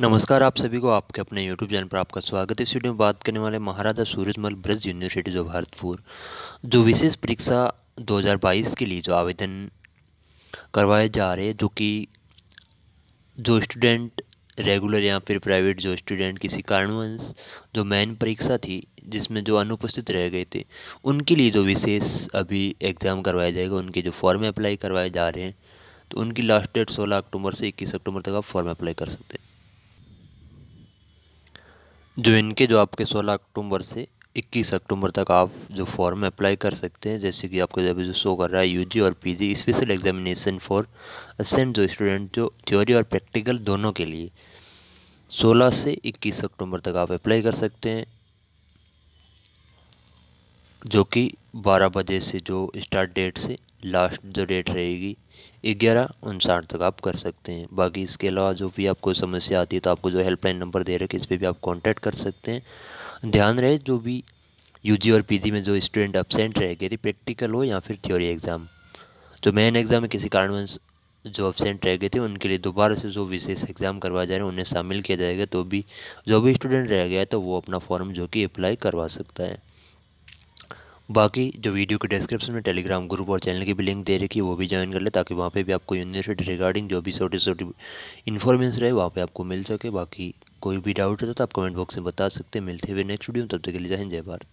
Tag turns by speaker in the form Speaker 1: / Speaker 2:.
Speaker 1: नमस्कार आप सभी को आपके अपने यूट्यूब चैनल पर आपका स्वागत है इस वीडियो में बात करने वाले महाराजा सूरजमल ब्रज यूनिवर्सिटी जो भारतपुर जो विशेष परीक्षा 2022 के लिए जो आवेदन करवाए जा रहे हैं जो कि जो स्टूडेंट रेगुलर या फिर प्राइवेट जो स्टूडेंट किसी कारणवश जो मेन परीक्षा थी जिसमें जो अनुपस्थित रह गए थे उनके लिए जो विशेष अभी एग्ज़ाम करवाया जाएगा उनके जो फॉर्म अप्लाई करवाए जा रहे हैं तो उनकी लास्ट डेट 16 अक्टूबर से 21 अक्टूबर तक आप फॉर्म अप्लाई कर सकते हैं जो इनके जो आपके 16 अक्टूबर से 21 अक्टूबर तक आप जो फॉर्म अप्लाई कर सकते हैं जैसे कि आपको जब जो शो कर रहा है यूजी और PG special examination for absent जो स्टूडेंट जो थ्योरी और प्रैक्टिकल दोनों के लिए 16 से 21 अक्टूबर तक आप अप्लाई कर सकते हैं जो कि 12 बजे से जो स्टार्ट डेट से लास्ट जो डेट रहेगी ग्यारह उनसाठ तक आप कर सकते हैं बाकी इसके अलावा जो भी आपको समस्या आती है तो आपको जो हेल्पलाइन नंबर दे रखे इस पर भी आप कांटेक्ट कर सकते हैं ध्यान रहे जो भी यूजी और पीजी में जो स्टूडेंट एबसेंट रह गए थे प्रैक्टिकल हो या फिर थ्योरी एग्ज़ाम जो मेन एग्ज़ाम में किसी कारणवश जो एबसेंट रह गए थे उनके लिए दोबारा से जो विशेष एग्ज़ाम करवाए जा रहे हैं उन्हें शामिल किया जाएगा तो भी जो भी स्टूडेंट रह गया है तो वो अपना फॉर्म जो कि अप्लाई करवा सकता है बाकी जो वीडियो के डिस्क्रिप्शन में टेलीग्राम ग्रुप और चैनल की भी लिंक दे रखी है वो भी ज्वाइन कर ले ताकि वहाँ पे भी आपको यूनिवर्सिटी रिगार्डिंग जो भी छोटी छोटी इन्फॉर्मेशन रहे वहाँ पे आपको मिल सके बाकी कोई भी डाउट रहता तो आप कमेंट बॉक्स में बता सकते हैं मिलते हुए नेक्स्ट वीडियो तब तक के लिए जय हिंद जय भारत